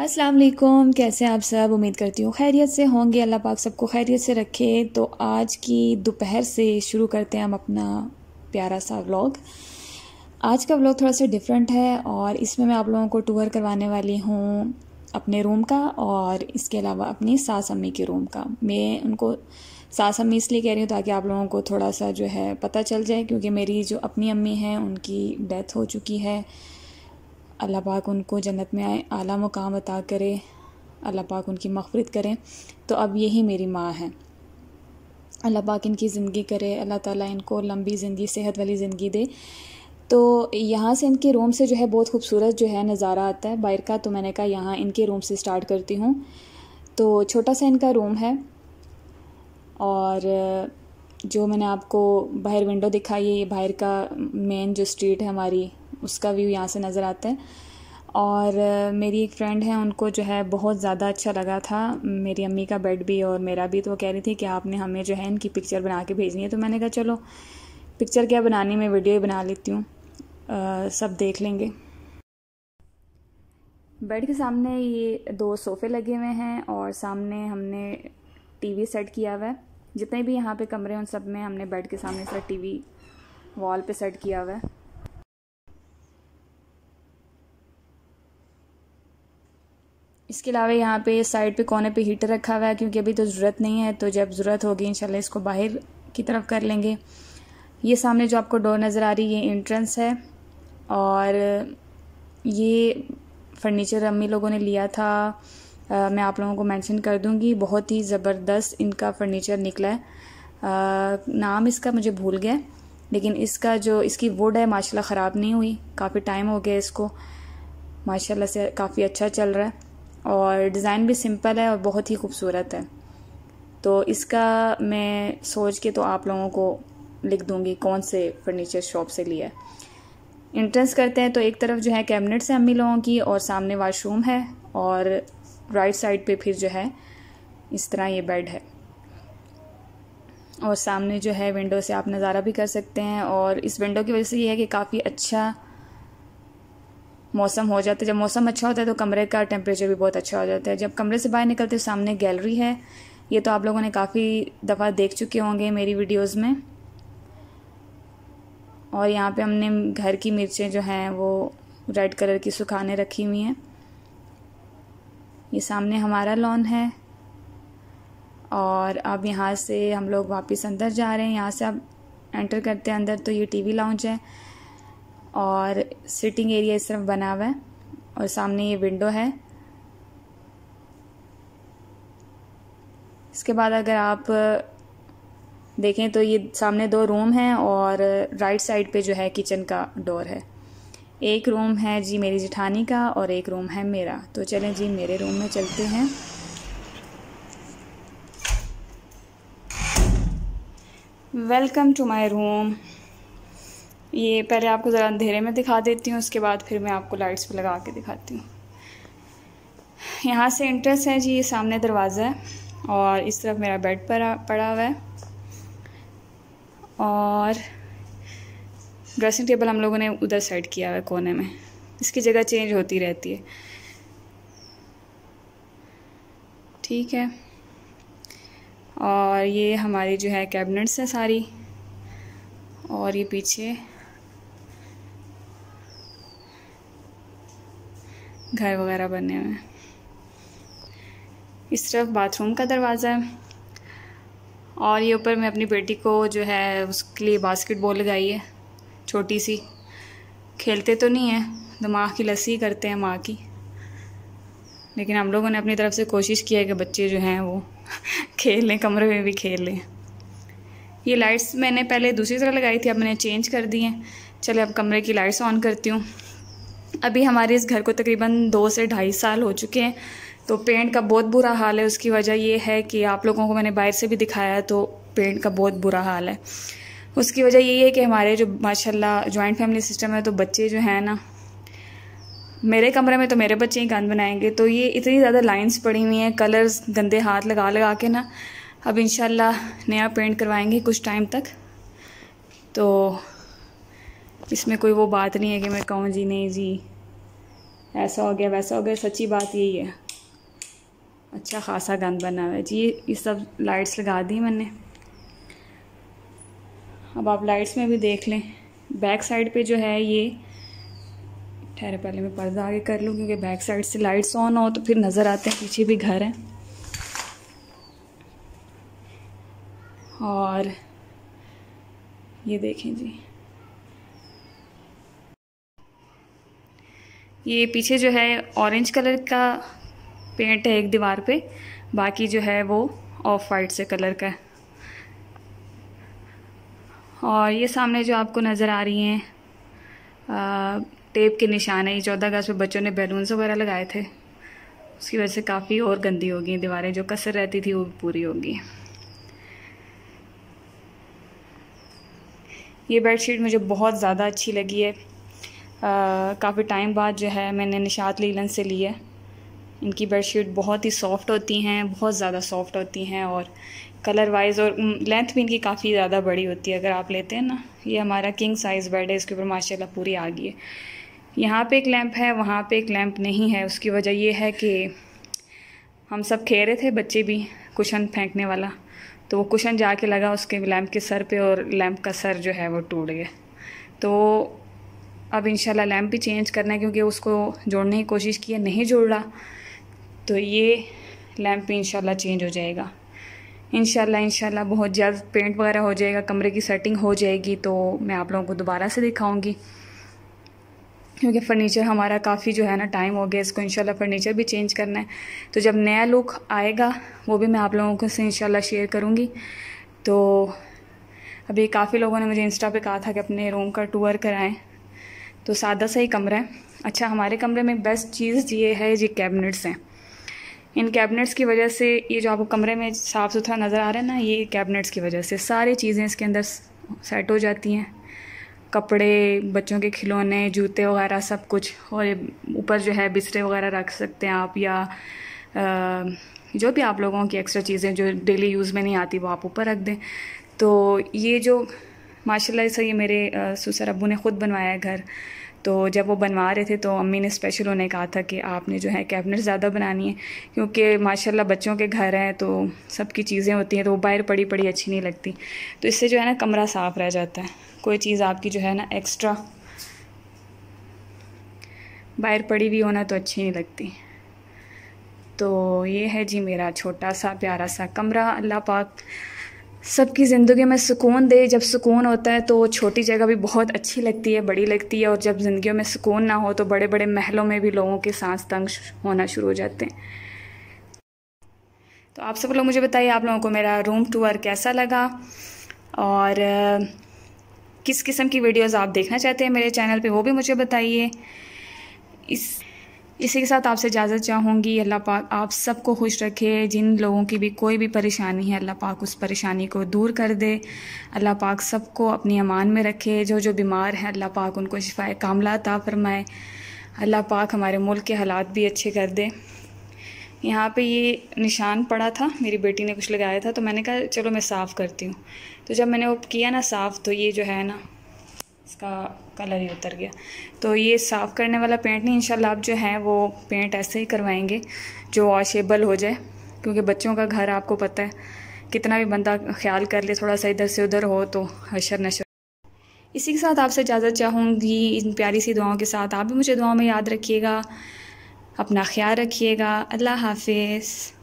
अस्सलाम वालेकुम कैसे हैं आप सब उम्मीद करती हूँ खैरियत से होंगे अल्लाह पाक सबको खैरियत से रखे तो आज की दोपहर से शुरू करते हैं हम अपना प्यारा सा व्लॉग आज का व्लॉग थोड़ा सा डिफरेंट है और इसमें मैं आप लोगों को टूर करवाने वाली हूँ अपने रूम का और इसके अलावा अपनी सास अम्मी के रूम का मैं उनको सास अम्मी इसलिए कह रही हूँ ताकि आप लोगों को थोड़ा सा जो है पता चल जाए क्योंकि मेरी जो अपनी अम्मी हैं उनकी डेथ हो चुकी है अल्लाह पाक उनको जन्नत में आए आला मुकाम अता करे अल्लाह पाक उनकी मफरत करें तो अब यही मेरी माँ है अल्लाह पाक इनकी ज़िंदगी करे अल्लाह ताला इनको लंबी ज़िंदगी सेहत वाली ज़िंदगी दे तो यहाँ से इनके रूम से जो है बहुत खूबसूरत जो है नज़ारा आता है बाहर का तो मैंने कहा यहाँ इनके रूम से स्टार्ट करती हूँ तो छोटा सा इनका रूम है और जो मैंने आपको बाहर विंडो दिखाई है ये बाहर का मेन जो स्ट्रीट है हमारी उसका व्यू यहाँ से नज़र आता है और मेरी एक फ्रेंड है उनको जो है बहुत ज़्यादा अच्छा लगा था मेरी अम्मी का बेड भी और मेरा भी तो वो कह रही थी कि आपने हमें जो है इनकी पिक्चर बना के भेजनी है तो मैंने कहा चलो पिक्चर क्या बनानी मैं वीडियो ही बना लेती हूँ सब देख लेंगे बेड के सामने ये दो सोफ़े लगे हुए हैं और सामने हमने टीवी सेट किया हुआ है जितने भी यहाँ पे कमरे हैं उन सब में हमने बेड के सामने सर टीवी वॉल पे सेट किया हुआ है इसके अलावा यहाँ पे साइड पे कोने पे हीटर रखा हुआ है क्योंकि अभी तो ज़रूरत नहीं है तो जब ज़रूरत होगी इंशाल्लाह इसको बाहर की तरफ कर लेंगे ये सामने जो आपको डोर नज़र आ रही है ये इंट्रेंस है और ये फर्नीचर अम्मी लोगों ने लिया था आ, मैं आप लोगों को मेंशन कर दूंगी बहुत ही ज़बरदस्त इनका फर्नीचर निकला है आ, नाम इसका मुझे भूल गया लेकिन इसका जो इसकी वुड है माशाल्लाह ख़राब नहीं हुई काफ़ी टाइम हो गया इसको माशाल्लाह से काफ़ी अच्छा चल रहा है और डिज़ाइन भी सिंपल है और बहुत ही खूबसूरत है तो इसका मैं सोच के तो आप लोगों को लिख दूंगी कौन से फर्नीचर शॉप से लिया है इंट्रेंस करते हैं तो एक तरफ जो है कैबिनेट्स हैं अम्मी लोगों की और सामने वाशरूम है और राइट साइड पे फिर जो है इस तरह ये बेड है और सामने जो है विंडो से आप नज़ारा भी कर सकते हैं और इस विंडो की वजह से ये है कि काफ़ी अच्छा मौसम हो जाता है जब मौसम अच्छा होता है तो कमरे का टेम्परेचर भी बहुत अच्छा हो जाता है जब कमरे से बाहर निकलते हो सामने गैलरी है ये तो आप लोगों ने काफ़ी दफ़ा देख चुके होंगे मेरी वीडियोस में और यहाँ पे हमने घर की मिर्चें जो हैं वो रेड कलर की सुखाने रखी हुई हैं ये सामने हमारा लॉन है और अब यहाँ से हम लोग वापस अंदर जा रहे हैं यहाँ से अब एंटर करते हैं अंदर तो ये टीवी लाउंज है और सिटिंग एरिया इस तरफ बना हुआ है और सामने ये विंडो है इसके बाद अगर आप देखें तो ये सामने दो रूम हैं और राइट साइड पे जो है किचन का डोर है एक रूम है जी मेरी जिठानी का और एक रूम है मेरा तो चलें जी मेरे रूम में चलते हैं वेलकम टू माई रूम ये पहले आपको ज़रा अंधेरे में दिखा देती हूँ उसके बाद फिर मैं आपको लाइट्स पर लगा के दिखाती हूँ यहाँ से इंट्रेंस है जी ये सामने दरवाज़ा है और इस तरफ मेरा बेड पड़ा पड़ा हुआ है और ड्रेसिंग टेबल हम लोगों ने उधर सेट किया हुआ है कोने में इसकी जगह चेंज होती रहती है ठीक है और ये हमारी जो है कैबिनेट्स हैं सारी और ये पीछे घर वगैरह बनने में इस तरफ बाथरूम का दरवाज़ा है और ये ऊपर मैं अपनी बेटी को जो है उसके लिए बास्केटबॉल लगाई है छोटी सी खेलते तो नहीं है दिमाग की लस्सी करते हैं माँ की लेकिन हम लोगों ने अपनी तरफ से कोशिश की है कि बच्चे जो हैं वो खेल लें कमरे में भी खेल लें ये लाइट्स मैंने पहले दूसरी तरह लगाई थी अब मैंने चेंज कर दी हैं चले अब कमरे की लाइट्स ऑन करती हूँ अभी हमारे इस घर को तकरीबन दो से ढाई साल हो चुके हैं तो पेंट का बहुत बुरा हाल है उसकी वजह ये है कि आप लोगों को मैंने बाहर से भी दिखाया तो पेंट का बहुत बुरा हाल है उसकी वजह यही है कि हमारे जो माशाल्लाह जॉइंट फैमिली सिस्टम है तो बच्चे जो हैं ना मेरे कमरे में तो मेरे बच्चे ही गंद बनाएंगे तो ये इतनी ज़्यादा लाइंस पड़ी हुई हैं कलर्स गंदे हाथ लगा लगा के ना अब इन नया पेंट करवाएंगे कुछ टाइम तक तो इसमें कोई वो बात नहीं है कि मैं कहूँ जी नहीं जी ऐसा हो गया वैसा हो गया सच्ची बात यही है अच्छा खासा गंद बना हुआ है जी ये सब लाइट्स लगा दी मैंने अब आप लाइट्स में भी देख लें बैक साइड पे जो है ये ठहरे पहले मैं पर्दा आगे कर लूँ क्योंकि बैक साइड से लाइट्स ऑन हो तो फिर नज़र आते हैं पीछे भी घर है और ये देखें जी ये पीछे जो है ऑरेंज कलर का पेंट है एक दीवार पे बाकी जो है वो ऑफ वाइट से कलर का है और ये सामने जो आपको नज़र आ रही हैं टेप के निशान है चौदह अगस्त में बच्चों ने बैलून्स वगैरह लगाए थे उसकी वजह से काफ़ी और गंदी हो गई दीवारें जो कसर रहती थी वो पूरी हो गई ये बेडशीट मुझे बहुत ज़्यादा अच्छी लगी है काफ़ी टाइम बाद जो है मैंने निशात लीलन से ली है इनकी बेडशीट बहुत ही सॉफ्ट होती हैं बहुत ज़्यादा सॉफ्ट होती हैं और कलर वाइज और लेंथ भी इनकी काफ़ी ज़्यादा बड़ी होती है अगर आप लेते हैं ना ये हमारा किंग साइज़ बेड है इसके ऊपर माशाल्लाह पूरी आ गई है यहाँ पे एक लैंप है वहाँ पे एक लैंप नहीं है उसकी वजह ये है कि हम सब खे रहे थे बच्चे भी कुशन फेंकने वाला तो वो कुशन जाके लगा उसके लैंप के सर पे और लैंप का सर जो है वो टूट गया तो अब इन लैम्प भी चेंज करना है क्योंकि उसको जोड़ने की कोशिश की है नहीं जोड़ रहा तो ये लैम्प भी इन चेंज हो जाएगा इन शाला बहुत जल्द पेंट वगैरह हो जाएगा कमरे की सेटिंग हो जाएगी तो मैं आप लोगों को दोबारा से दिखाऊंगी क्योंकि फर्नीचर हमारा काफ़ी जो है ना टाइम हो गया इसको इंशाल्लाह फर्नीचर भी चेंज करना है तो जब नया लुक आएगा वो भी मैं आप लोगों को से इनशाला शेयर करूँगी तो अभी काफ़ी लोगों ने मुझे इंस्टा पे कहा था कि अपने रूम का टूर कराएं तो सादा सा ही कमरा है अच्छा हमारे कमरे में बेस्ट चीज़ ये है ये कैबिनेट्स हैं इन कैबिनेट्स की वजह से ये जो आपको कमरे में साफ़ सुथरा नज़र आ रहा है ना ये कैबिनेट्स की वजह से सारी चीज़ें इसके अंदर सेट हो जाती हैं कपड़े बच्चों के खिलौने जूते वगैरह सब कुछ और ऊपर जो है बिस्तरे वगैरह रख सकते हैं आप या आ, जो भी आप लोगों की एक्स्ट्रा चीज़ें जो डेली यूज़ में नहीं आती वो आप ऊपर रख दें तो ये जो माशाल्लाह से ये मेरे ससुर अबू ने ख़ुद बनवाया है घर तो जब वो बनवा रहे थे तो अम्मी ने स्पेशल उन्हें कहा था कि आपने जो है कैबिनेट ज़्यादा बनानी है क्योंकि माशाल्लाह बच्चों के घर हैं तो सबकी चीज़ें होती हैं तो वो बाहर पड़ी पड़ी अच्छी नहीं लगती तो इससे जो है ना कमरा साफ़ रह जाता है कोई चीज़ आपकी जो है ना एक्स्ट्रा बाहर पड़ी हुई होना तो अच्छी नहीं लगती तो ये है जी मेरा छोटा सा प्यारा सा कमरा अल्लाह पाक सबकी ज़िंदगी में सुकून दे जब सुकून होता है तो छोटी जगह भी बहुत अच्छी लगती है बड़ी लगती है और जब ज़िंदगी में सुकून ना हो तो बड़े बड़े महलों में भी लोगों के सांस तंग होना शुरू हो जाते हैं तो आप सब लोग मुझे बताइए आप लोगों को मेरा रूम टूर कैसा लगा और किस किस्म की वीडियोस आप देखना चाहते हैं मेरे चैनल पे वो भी मुझे बताइए इस इसी के साथ आपसे इजाज़त चाहूँगी अल्लाह पाक आप सबको खुश रखे जिन लोगों की भी कोई भी परेशानी है अल्लाह पाक उस परेशानी को दूर कर दे अल्लाह पाक सबको अपनी अमान में रखे जो जो बीमार हैं अल्लाह पाक उनको शिफाए कामला था फरमाए अल्लाह पाक हमारे मुल्क के हालात भी अच्छे कर दे यहाँ पे ये निशान पड़ा था मेरी बेटी ने कुछ लगाया था तो मैंने कहा चलो मैं साफ़ करती हूँ तो जब मैंने वो किया ना साफ़ तो ये जो है ना इसका कलर ही उतर गया तो ये साफ़ करने वाला पेंट नहीं इंशाल्लाह आप जो है वो पेंट ऐसे ही करवाएंगे जो वॉशेबल हो जाए क्योंकि बच्चों का घर आपको पता है कितना भी बंदा ख्याल कर ले थोड़ा सा इधर से उधर हो तो हशर नशर इसी के साथ आपसे इजाज़त चाहूँगी इन प्यारी सी दुआओं के साथ आप भी मुझे दुआओं में याद रखिएगा अपना ख्याल रखिएगा अल्लाह हाफिज़